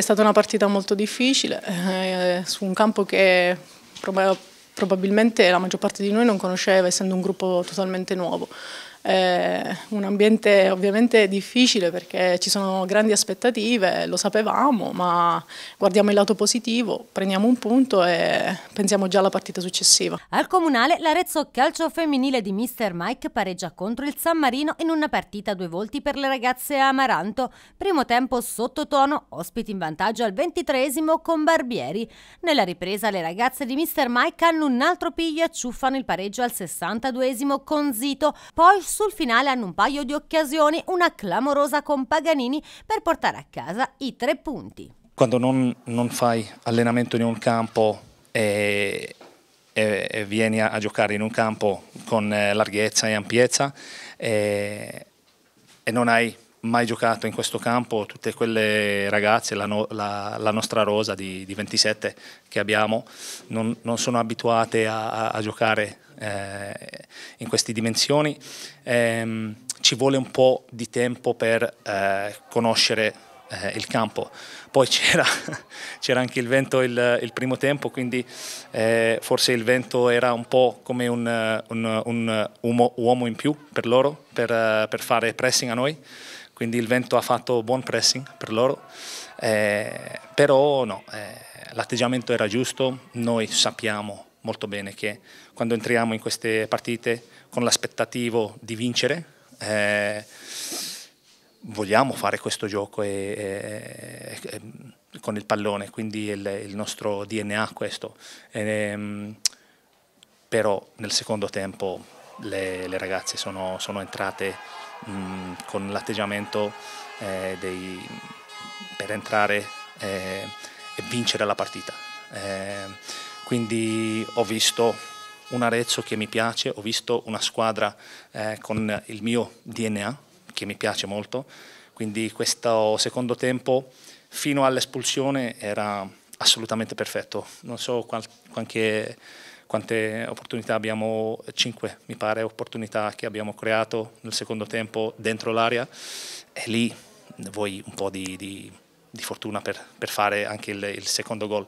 È stata una partita molto difficile eh, su un campo che prob probabilmente la maggior parte di noi non conosceva essendo un gruppo totalmente nuovo. Eh, un ambiente ovviamente difficile perché ci sono grandi aspettative, lo sapevamo, ma guardiamo il lato positivo, prendiamo un punto e pensiamo già alla partita successiva. Al comunale l'Arezzo calcio femminile di Mr. Mike pareggia contro il San Marino in una partita a due volti per le ragazze Amaranto. Primo tempo sottotono, ospiti in vantaggio al ventitresimo con Barbieri. Nella ripresa le ragazze di Mr. Mike hanno un altro piglio e acciuffano il pareggio al 62esimo con Zito, poi sul finale hanno un paio di occasioni, una clamorosa con Paganini per portare a casa i tre punti. Quando non, non fai allenamento in un campo e, e, e vieni a, a, giocare in un campo con eh, larghezza e ampiezza e, e non hai mai giocato in questo campo, tutte quelle ragazze, la, no, la, la nostra rosa di, di, 27 che abbiamo, non, non sono abituate a, a giocare eh, in queste dimensioni, ehm, ci vuole un po' di tempo per eh, conoscere eh, il campo. Poi c'era, anche il vento il, il primo tempo, quindi eh, forse il vento era un po' come un, un, un uomo, uomo, in più per loro, per, per, fare pressing a noi. Quindi il vento ha fatto buon pressing per loro, eh, però no, eh, l'atteggiamento era giusto, noi sappiamo molto bene che quando entriamo in queste partite con l'aspettativo di vincere, eh, vogliamo fare questo gioco e, e, e, con il pallone, quindi il, il, nostro DNA è questo. E, ehm, però nel secondo tempo le, le ragazze sono, sono entrate mh, mm, con l'atteggiamento eh, dei, per entrare eh, e vincere la partita. Ehm, quindi ho visto un Arezzo che mi piace, ho visto una squadra eh, con il mio DNA che mi piace molto, quindi questo secondo tempo fino all'espulsione era assolutamente perfetto. Non so qual qualche, quante opportunità abbiamo, 5 mi pare, opportunità che abbiamo creato nel secondo tempo dentro l'area e lì voi un po' di, di, di fortuna per, per, fare anche il, il secondo gol.